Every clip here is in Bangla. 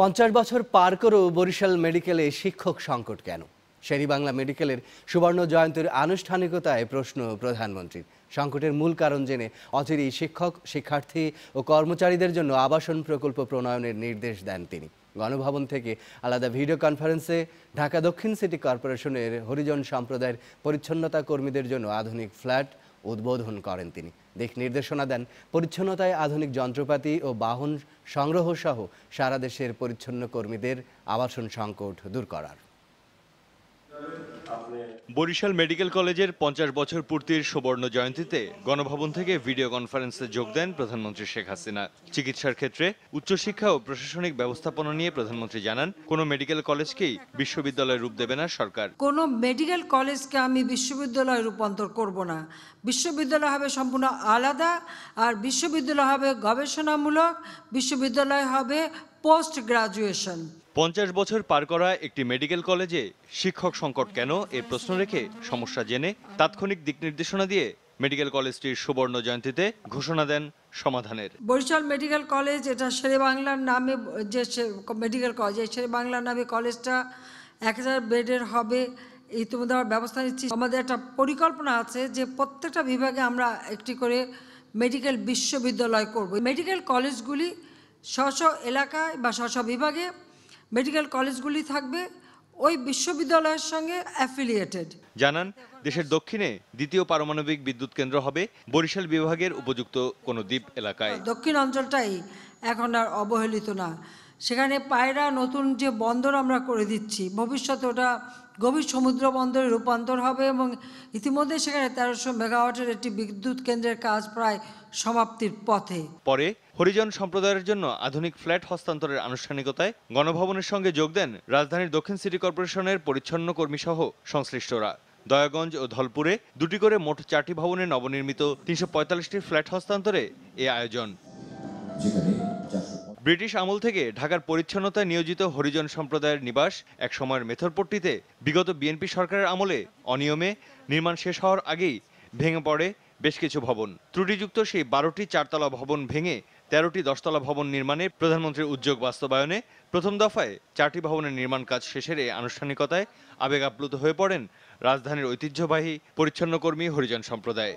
পঞ্চাশ বছর পার করেও বরিশাল মেডিকেলে শিক্ষক সংকট কেন শেরি বাংলা মেডিকেলের সুবর্ণ জয়ন্তীর আনুষ্ঠানিকতায় প্রশ্ন প্রধানমন্ত্রীর সংকটের মূল কারণ জেনে অচিরেই শিক্ষক শিক্ষার্থী ও কর্মচারীদের জন্য আবাসন প্রকল্প প্রণয়নের নির্দেশ দেন তিনি গণভবন থেকে আলাদা ভিডিও কনফারেন্সে ঢাকা দক্ষিণ সিটি কর্পোরেশনের হরিজন সম্প্রদায়ের পরিচ্ছন্নতা কর্মীদের জন্য আধুনিক ফ্ল্যাট উদ্বোধন করেন তিনি দিক নির্দেশনা দেন পরিচ্ছন্নতায় আধুনিক যন্ত্রপাতি ও বাহন সংগ্রহ সহ সারা দেশের পরিচ্ছন্ন কর্মীদের আবাসন সংকট দূর করার বরিশাল মেডিকেল কলেজের পঞ্চাশ বছর পূর্তির সুবর্ণ জয়ন্তীতে গণভবন থেকে ভিডিও কনফারেন্সে যোগ দেন প্রধানমন্ত্রী শেখ হাসিনা চিকিৎসার ক্ষেত্রে উচ্চশিক্ষা ও প্রশাসনিক ব্যবস্থাপনা নিয়ে প্রধানমন্ত্রী জানান কোন মেডিকেল কলেজকেই বিশ্ববিদ্যালয় রূপ দেবে না সরকার কোন মেডিকেল কলেজকে আমি বিশ্ববিদ্যালয়ে রূপান্তর করব না বিশ্ববিদ্যালয় হবে সম্পূর্ণ আলাদা আর বিশ্ববিদ্যালয় হবে গবেষণামূলক বিশ্ববিদ্যালয় হবে পোস্ট গ্রাজুয়েশন পঞ্চাশ বছর পার করা একটি মেডিকেল কলেজে শিক্ষক সংকট কেন এ প্রশ্ন রেখে সমস্যা জেনে তাৎক্ষণিক দিক নির্দেশনা দিয়ে মেডিকেল কলেজটির সুবর্ণ জয়ন্তীতে ঘোষণা দেন সমাধানের বরিশাল মেডিকেল কলেজ এটা শেরে বাংলার নামে যে মেডিকেল কলেজ এই শেরে বাংলার নামে কলেজটা এক হাজার বেডের হবে ইতিমধ্যে আমরা ব্যবস্থা নিচ্ছি আমাদের একটা পরিকল্পনা আছে যে প্রত্যেকটা বিভাগে আমরা একটি করে মেডিকেল বিশ্ববিদ্যালয় করব মেডিকেল কলেজগুলি স্ব এলাকায় বা স্ব বিভাগে মেডিকেল কলেজগুলি থাকবে ওই বিশ্ববিদ্যালয়ের সঙ্গে অ্যাফিলিয়েটেড জানান দেশের দক্ষিণে দ্বিতীয় পারমাণবিক বিদ্যুৎ কেন্দ্র হবে বরিশাল বিভাগের উপযুক্ত কোনো দ্বীপ এলাকায় দক্ষিণ অঞ্চলটাই এখন আর অবহেলিত না সেখানে পায়রা নতুন যে বন্দর আমরা করে দিচ্ছি ভবিষ্যতে ওটা গভীর সমুদ্র বন্দরে রূপান্তর হবে এবং ইতিমধ্যে সেখানে তেরোশো মেগাওয়াটের একটি বিদ্যুৎ কেন্দ্রের কাজ প্রায় সমাপ্তির পথে পরে হরিজন সম্প্রদায়ের জন্য আধুনিক ফ্ল্যাট হস্তান্তরের আনুষ্ঠানিকতায় গণভবনের সঙ্গে যোগ দেন রাজধানীর দক্ষিণ সিটি কর্পোরেশনের পরিচ্ছন্ন কর্মীসহ সংশ্লিষ্টরা দয়াগঞ্জ ও ধলপুরে দুটি করে মোট চারটি ভবনে নবনির্মিত তিনশো ফ্ল্যাট হস্তান্তরে এ আয়োজন ব্রিটিশ আমল থেকে ঢাকার পরিচ্ছন্নতায় নিয়োজিত হরিজন সম্প্রদায়ের নিবাস একসময়ের মেথরপট্টিতে বিগত বিএনপি সরকারের আমলে অনিয়মে নির্মাণ শেষ হওয়ার আগেই ভেঙে পড়ে বেশ কিছু ভবন ত্রুটিযুক্ত সেই বারোটি চারতলা ভবন ভেঙে তেরোটি দশতলা ভবন নির্মাণে প্রধানমন্ত্রীর উদ্যোগ বাস্তবায়নে প্রথম দফায় চারটি ভবনের নির্মাণ কাজ শেষের এই আনুষ্ঠানিকতায় আবেগ আপ্লুত হয়ে পড়েন রাজধানীর ঐতিহ্যবাহী পরিচ্ছন্ন কর্মী হরিজন সম্প্রদায়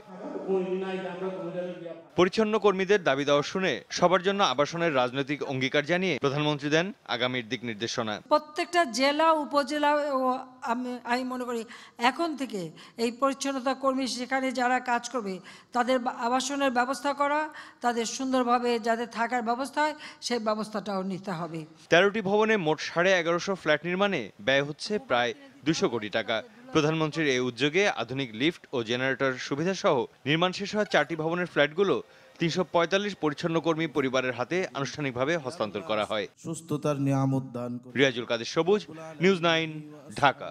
পরিচ্ছন্ন কর্মীদের দাবি দেওয়া শুনে সবার জন্য আবাসনের রাজনৈতিক অঙ্গীকার জানিয়ে প্রধানমন্ত্রী দেন আগামীর দিক নির্দেশনা প্রত্যেকটা জেলা উপজেলা আমি আমি মনে করি এখন থেকে এই পরিচ্ছন্নতা কর্মী সেখানে যারা কাজ করবে তাদের আবাসনের ব্যবস্থা করা তাদের সুন্দরভাবে যাদের থাকার ব্যবস্থা হয় সেই ব্যবস্থাটাও নিতে হবে তেরোটি ভবনে মোট সাড়ে এগারোশো ফ্ল্যাট নির্মাণে ব্যয় হচ্ছে প্রায় দুশো কোটি টাকা প্রধানমন্ত্রীর এই উদ্যোগে আধুনিক লিফট ও জেনারেটর সুবিধা সহ নির্মাণ শেষ হওয়া চারটি ভবনের ফ্ল্যাটগুলো তিনশো পঁয়তাল্লিশ পরিচ্ছন্ন কর্মী পরিবারের হাতে আনুষ্ঠানিকভাবে হস্তান্তর করা হয় সুস্থতার নিয়ামত দান রিয়াজুল কাদের সবুজ নিউজ নাইন ঢাকা